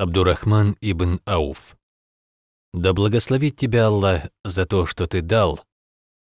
Абдурахман ибн Ауф. «Да благословит тебя Аллах за то, что ты дал,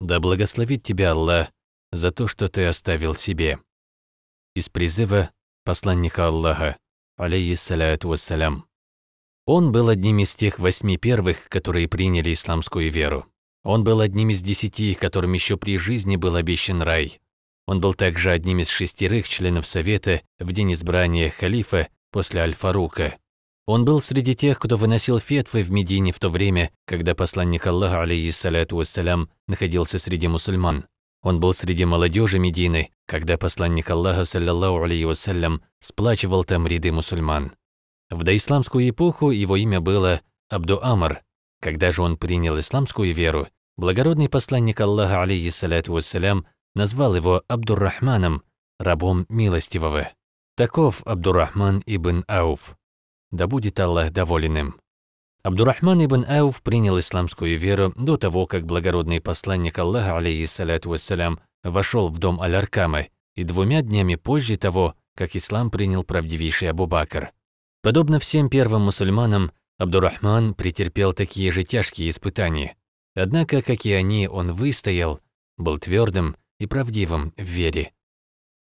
да благословит тебя Аллах за то, что ты оставил себе». Из призыва посланника Аллаха, алейхиссаляту вассалям. Он был одним из тех восьми первых, которые приняли исламскую веру. Он был одним из десяти, которым еще при жизни был обещан рай. Он был также одним из шестерых членов Совета в день избрания халифа после Аль-Фарука, он был среди тех, кто выносил фетвы в Медине в то время, когда посланник Аллаха, алейиссаляту вассалям, находился среди мусульман. Он был среди молодежи Медины, когда посланник Аллаха, саллиллаху алейхи вассалям, сплачивал там ряды мусульман. В доисламскую эпоху его имя было Абду Амар. Когда же он принял исламскую веру, благородный посланник Аллаха, алейиссаляту вассалям, назвал его Абдуррахманом, рабом милостивого. Таков Абдуррахман ибн Ауф. Да будет Аллах доволен им. Абдурахман ибн Ауф принял исламскую веру до того, как благородный посланник Аллаха, алейхиссалату вассалям, вошел в дом Аль-Аркамы, и двумя днями позже того, как ислам принял правдивейший Абу-Бакр. Подобно всем первым мусульманам, Абдурахман претерпел такие же тяжкие испытания. Однако, как и они, он выстоял, был твердым и правдивым в вере.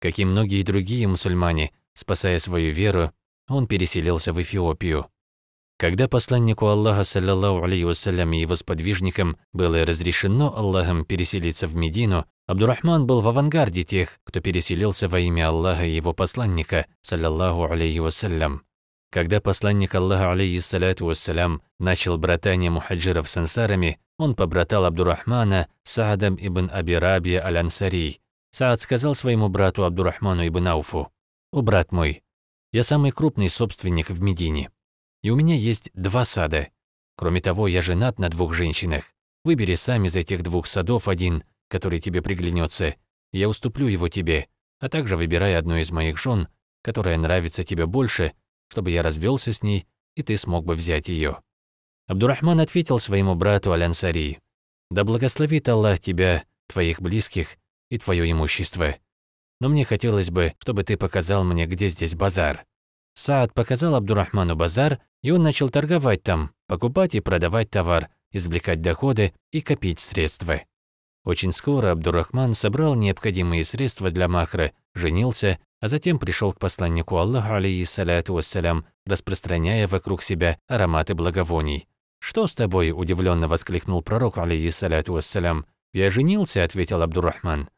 Как и многие другие мусульмане, спасая свою веру, он переселился в Эфиопию. Когда посланнику Аллаха, саллиллаху алейхи вассалям, и его сподвижникам было разрешено Аллахом переселиться в Медину, Абдурахман был в авангарде тех, кто переселился во имя Аллаха и его посланника, саллиллаху алейхи вассалям. Когда посланник Аллаха, алейхиссалату вассалям, начал братание мухаджиров с ансарами, он побратал Абдурахмана Саадом ибн Рабия аль-Ансари. Саад сказал своему брату Абдурахману ибн Ауфу, «О, брат мой, я самый крупный собственник в Медине. И у меня есть два сада. Кроме того, я женат на двух женщинах. Выбери сам из этих двух садов один, который тебе приглянется. Я уступлю его тебе, а также выбирай одну из моих жен, которая нравится тебе больше, чтобы я развелся с ней, и ты смог бы взять ее. Абдурахман ответил своему брату Алянсари, «Да благословит Аллах тебя, твоих близких и твое имущество» но мне хотелось бы, чтобы ты показал мне, где здесь базар». Саад показал Абдурахману базар, и он начал торговать там, покупать и продавать товар, извлекать доходы и копить средства. Очень скоро Абдурахман собрал необходимые средства для Махры, женился, а затем пришел к посланнику Аллаха, алейхиссалату вассалям, распространяя вокруг себя ароматы благовоний. «Что с тобой?» – удивленно воскликнул пророк, алейхиссалату вассалям. «Я женился», – ответил Абдурахман.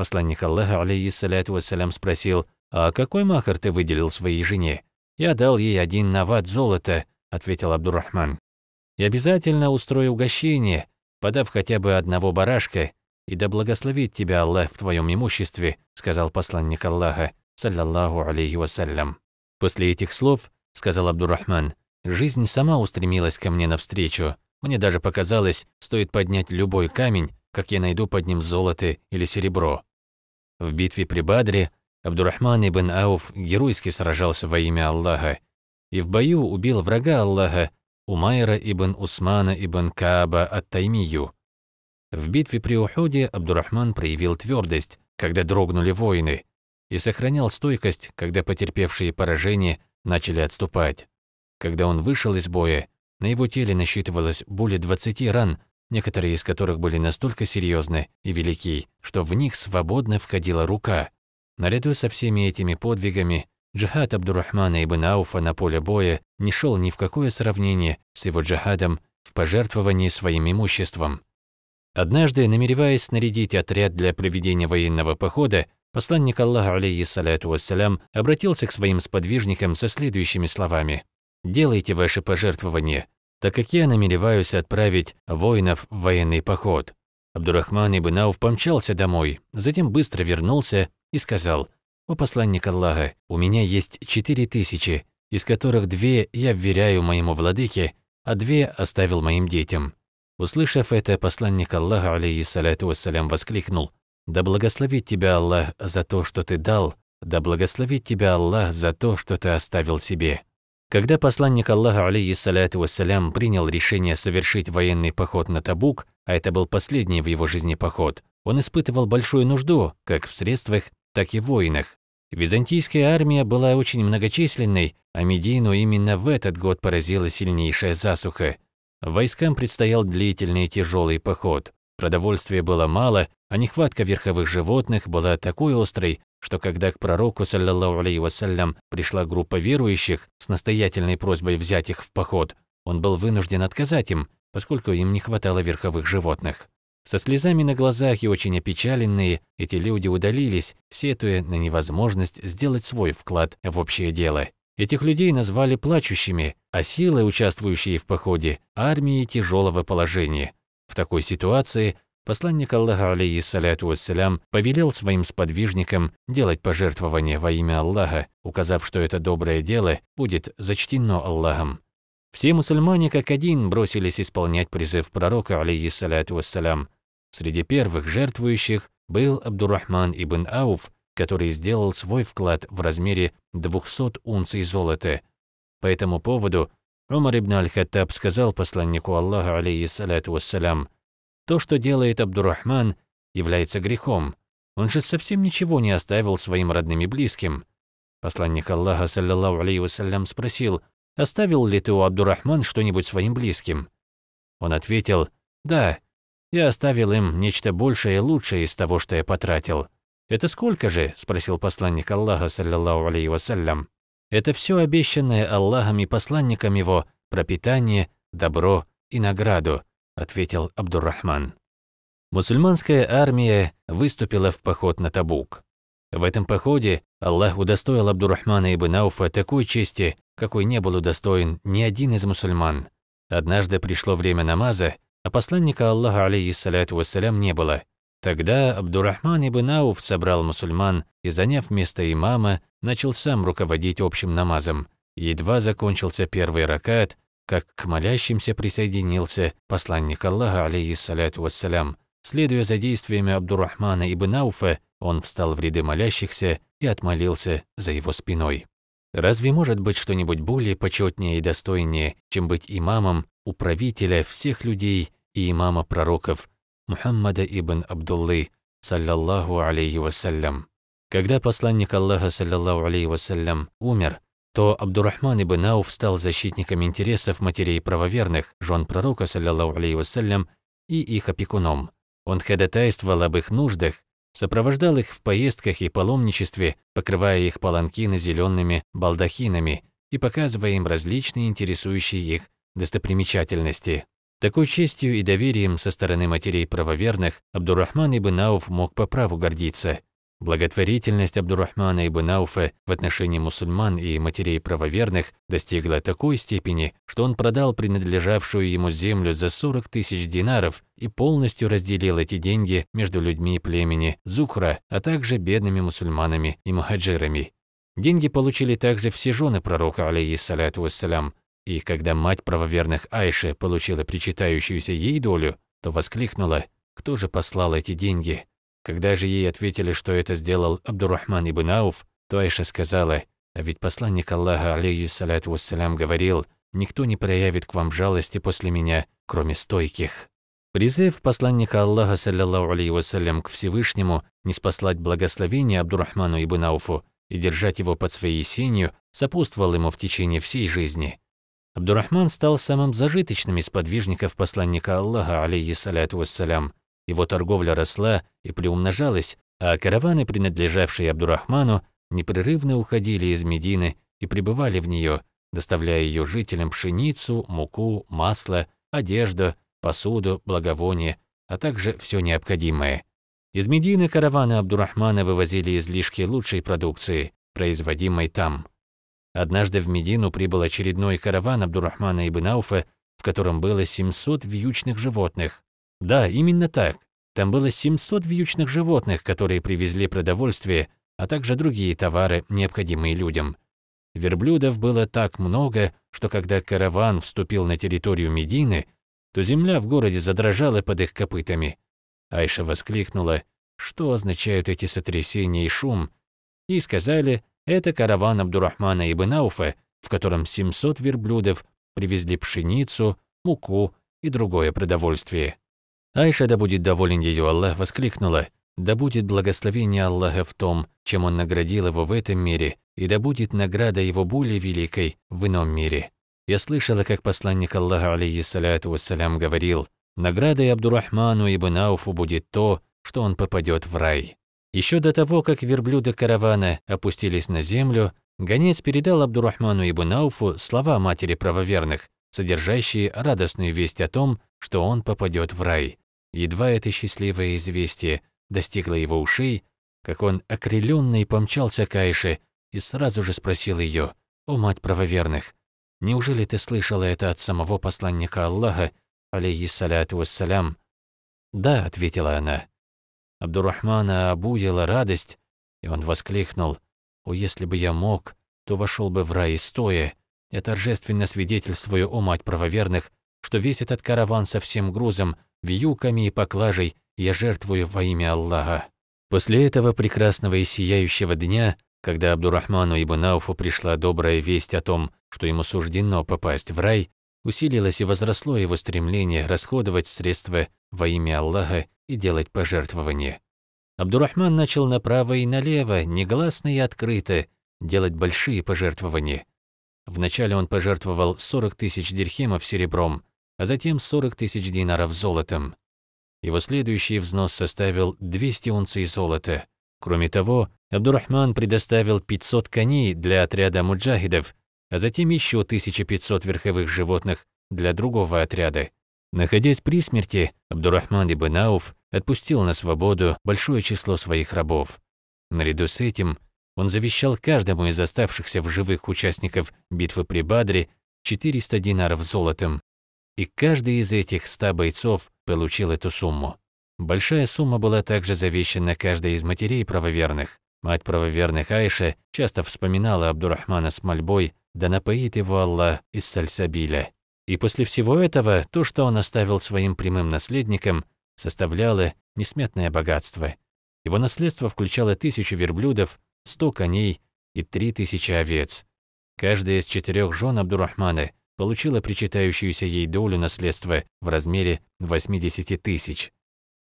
Посланник Аллаха, алейхиссаляту вассалям, спросил, «А какой махар ты выделил своей жене?» «Я дал ей один нават золота», – ответил Абдурахман. «И обязательно устрою угощение, подав хотя бы одного барашка, и да благословит тебя Аллах в твоем имуществе», – сказал посланник Аллаха, саллаллаху алейхи вассалям. После этих слов, – сказал Абдурахман, – «жизнь сама устремилась ко мне навстречу. Мне даже показалось, стоит поднять любой камень, как я найду под ним золото или серебро. В битве при Бадре Абдурахман ибн Ауф геройски сражался во имя Аллаха и в бою убил врага Аллаха Умайра ибн Усмана ибн Кааба от таймию В битве при Ухуде Абдурахман проявил твердость, когда дрогнули воины, и сохранял стойкость, когда потерпевшие поражение начали отступать. Когда он вышел из боя, на его теле насчитывалось более 20 ран, некоторые из которых были настолько серьезны и велики, что в них свободно входила рука. Наряду со всеми этими подвигами джихад Абдурахмана ибн Ауфа на поле боя не шел ни в какое сравнение с его джихадом в пожертвовании своим имуществом. Однажды, намереваясь снарядить отряд для проведения военного похода, посланник Аллаха, алейхиссалату вассалям, обратился к своим сподвижникам со следующими словами. «Делайте ваши пожертвования, так как я намереваюсь отправить воинов в военный поход. Абдурахман Ибнауф помчался домой, затем быстро вернулся и сказал, «О посланник Аллаха, у меня есть четыре тысячи, из которых две я вверяю моему владыке, а две оставил моим детям». Услышав это, посланник Аллаха, алейхиссалату вассалям, воскликнул, «Да благословит тебя Аллах за то, что ты дал, да благословит тебя Аллах за то, что ты оставил себе». Когда посланник Аллаха, алейхиссаляту вассалям, принял решение совершить военный поход на Табук, а это был последний в его жизни поход, он испытывал большую нужду как в средствах, так и в воинах. Византийская армия была очень многочисленной, а Медину именно в этот год поразила сильнейшая засуха. Войскам предстоял длительный и тяжелый поход. Продовольствия было мало, а нехватка верховых животных была такой острой, что когда к пророку, саллаллаху алейхи вассалям, пришла группа верующих с настоятельной просьбой взять их в поход, он был вынужден отказать им, поскольку им не хватало верховых животных. Со слезами на глазах и очень опечаленные, эти люди удалились, сетуя на невозможность сделать свой вклад в общее дело. Этих людей назвали плачущими, а силы, участвующие в походе, армии тяжелого положения. В такой ситуации Посланник Аллаха, алейиссаляту вассалям, повелел своим сподвижникам делать пожертвования во имя Аллаха, указав, что это доброе дело будет зачтено Аллахом. Все мусульмане как один бросились исполнять призыв пророка, алейиссаляту вассалям. Среди первых жертвующих был Абдурахман ибн Ауф, который сделал свой вклад в размере 200 унций золота. По этому поводу Умар ибн аль-Хаттаб сказал посланнику Аллаха, алейиссаляту вассалям, то, что делает Абдурахман, является грехом. Он же совсем ничего не оставил своим родным и близким. Посланник Аллаха, саллиллаху алейхи вассалям, спросил, «Оставил ли ты у Абдурахман что-нибудь своим близким?» Он ответил, «Да, я оставил им нечто большее и лучшее из того, что я потратил». «Это сколько же?» – спросил посланник Аллаха, саллиллаху алейхи вассалям. «Это все обещанное Аллахом и посланником его пропитание, добро и награду», ответил Абдуррахман. Мусульманская армия выступила в поход на Табук. В этом походе Аллах удостоил Абдуррахмана ибн Ауфа такой чести, какой не был удостоен ни один из мусульман. Однажды пришло время намаза, а посланника Аллаха, алейхиссаляту вассалям, не было. Тогда Абдурахман ибн Ауф собрал мусульман и, заняв место имама, начал сам руководить общим намазом. Едва закончился первый ракат, как к молящимся присоединился посланник Аллаха, алейиссаляту вассалям. Следуя за действиями Абдурахмана ибн Ауфа, он встал в ряды молящихся и отмолился за его спиной. Разве может быть что-нибудь более почетнее и достойнее, чем быть имамом, управителя всех людей и имама пророков Мухаммада ибн Абдуллы, саллаллаху алейхи вассалям? Когда посланник Аллаха, саллаллаху алейхи вассалям, умер, то Абдурахман ибн Ауф стал защитником интересов матерей правоверных, жен пророка, саллиллаху алейхи вассалям, и их опекуном. Он ходатайствовал об их нуждах, сопровождал их в поездках и паломничестве, покрывая их паланкины зелеными балдахинами и показывая им различные интересующие их достопримечательности. Такой честью и доверием со стороны матерей правоверных Абдурахман ибн Ауф мог по праву гордиться – Благотворительность Абдурахмана ибн Ауфа в отношении мусульман и матерей правоверных достигла такой степени, что он продал принадлежавшую ему землю за 40 тысяч динаров и полностью разделил эти деньги между людьми племени Зухра, а также бедными мусульманами и мухаджирами. Деньги получили также все жены пророка, алейхиссалату вассалям, и когда мать правоверных Айши получила причитающуюся ей долю, то воскликнула «Кто же послал эти деньги?» Когда же ей ответили, что это сделал Абдурахман ибн Ауф, то Айша сказала, «А ведь посланник Аллаха, алейхиссалату вассалям, говорил, «Никто не проявит к вам жалости после меня, кроме стойких». Призыв посланника Аллаха, саллиллаху алейхи вассалям, к Всевышнему не спаслать благословение Абдурахману ибн Ауфу и держать его под своей сенью сопутствовал ему в течение всей жизни. Абдурахман стал самым зажиточным из подвижников посланника Аллаха, алейхиссалату вассалям, его торговля росла и приумножалась, а караваны, принадлежавшие Абдурахману, непрерывно уходили из Медины и пребывали в нее, доставляя ее жителям пшеницу, муку, масло, одежду, посуду, благовоние, а также все необходимое. Из Медины караваны Абдурахмана вывозили излишки лучшей продукции, производимой там. Однажды в Медину прибыл очередной караван Абдурахмана и Ауфа, в котором было 700 вьючных животных, да, именно так. Там было 700 вьючных животных, которые привезли продовольствие, а также другие товары, необходимые людям. Верблюдов было так много, что когда караван вступил на территорию Медины, то земля в городе задрожала под их копытами. Айша воскликнула, что означают эти сотрясения и шум, и сказали, это караван Абдурахмана ибн Ауфа, в котором 700 верблюдов привезли пшеницу, муку и другое продовольствие. Айша, да будет доволен ее Аллах, воскликнула, да будет благословение Аллаха в том, чем Он наградил его в этом мире, и да будет награда его более великой в ином мире. Я слышала, как посланник Аллаха, алейхиссалату вассалям, говорил, наградой Абдурахману и Ауфу будет то, что он попадет в рай. Еще до того, как верблюды каравана опустились на землю, гонец передал Абдурахману и Ауфу слова матери правоверных, содержащие радостную весть о том, что он попадет в рай. Едва это счастливое известие достигло его ушей, как он окрыленный помчался к Айше и сразу же спросил ее, «О мать правоверных, неужели ты слышала это от самого посланника Аллаха, алейхиссаляту вассалям?» «Да», — ответила она. Абдурахмана обуяла радость, и он воскликнул, «О, если бы я мог, то вошел бы в рай стоя, я торжественно свидетельствую, о мать правоверных, что весь этот караван со всем грузом, вьюками и поклажей я жертвую во имя Аллаха. После этого прекрасного и сияющего дня, когда Абдурахману ибн Ауфу пришла добрая весть о том, что ему суждено попасть в рай, усилилось и возросло его стремление расходовать средства во имя Аллаха и делать пожертвования. Абдурахман начал направо и налево, негласно и открыто, делать большие пожертвования. Вначале он пожертвовал 40 тысяч дирхемов серебром, а затем 40 тысяч динаров золотом. Его следующий взнос составил 200 унций золота. Кроме того, Абдурахман предоставил 500 коней для отряда муджахидов, а затем еще 1500 верховых животных для другого отряда. Находясь при смерти, Абдурахман ибн Ауф отпустил на свободу большое число своих рабов. Наряду с этим он завещал каждому из оставшихся в живых участников битвы при Бадре 400 динаров золотом и каждый из этих 100 бойцов получил эту сумму. Большая сумма была также завещена каждой из матерей правоверных. Мать правоверных Айша часто вспоминала Абдурахмана с мольбой «Да напоит его Аллах из Сальсабиля». И после всего этого то, что он оставил своим прямым наследникам, составляло несметное богатство. Его наследство включало тысячу верблюдов, сто коней и три тысячи овец. Каждая из четырех жен Абдурахмана получила причитающуюся ей долю наследства в размере 80 тысяч.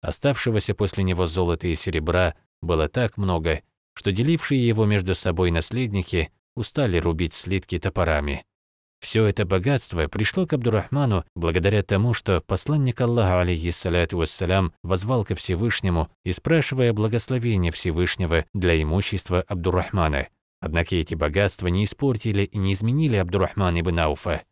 Оставшегося после него золота и серебра было так много, что делившие его между собой наследники устали рубить слитки топорами. Все это богатство пришло к Абдурахману благодаря тому, что посланник Аллаха, алейхиссаляту вассалям, возвал ко Всевышнему и спрашивая благословения Всевышнего для имущества Абдурахмана. Однако эти богатства не испортили и не изменили Абдурахмана ибн Ауфа.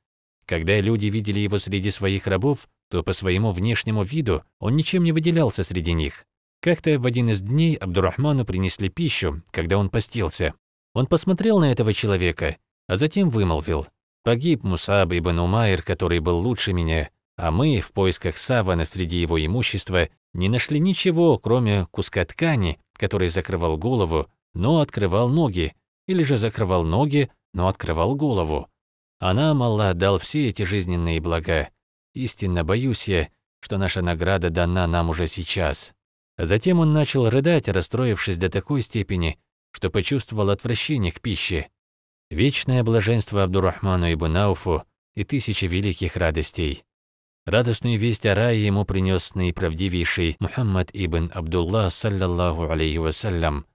Когда люди видели его среди своих рабов, то по своему внешнему виду он ничем не выделялся среди них. Как-то в один из дней Абдурахману принесли пищу, когда он постился. Он посмотрел на этого человека, а затем вымолвил. «Погиб Мусаб ибн Умайр, который был лучше меня, а мы, в поисках савана среди его имущества, не нашли ничего, кроме куска ткани, который закрывал голову, но открывал ноги, или же закрывал ноги, но открывал голову. А нам Аллах дал все эти жизненные блага. Истинно боюсь я, что наша награда дана нам уже сейчас. Затем он начал рыдать, расстроившись до такой степени, что почувствовал отвращение к пище. Вечное блаженство Абдурахману ибн Ауфу и тысячи великих радостей. Радостную весть о рае ему принес наиправдивейший Мухаммад ибн Абдулла, саллаллаху алейхи вассалям.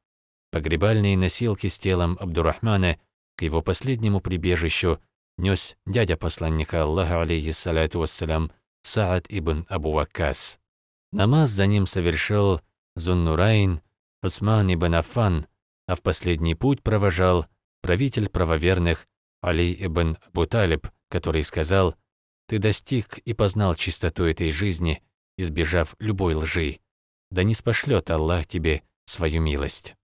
Погребальные носилки с телом Абдурахмана к его последнему прибежищу нес дядя посланника Аллаха, алейхиссаляту вассалям, Саад ибн Абу Вакас. Намаз за ним совершил Зуннурайн, Усман ибн Афан, а в последний путь провожал правитель правоверных Али ибн Буталиб, который сказал «Ты достиг и познал чистоту этой жизни, избежав любой лжи. Да не спошлет Аллах тебе свою милость».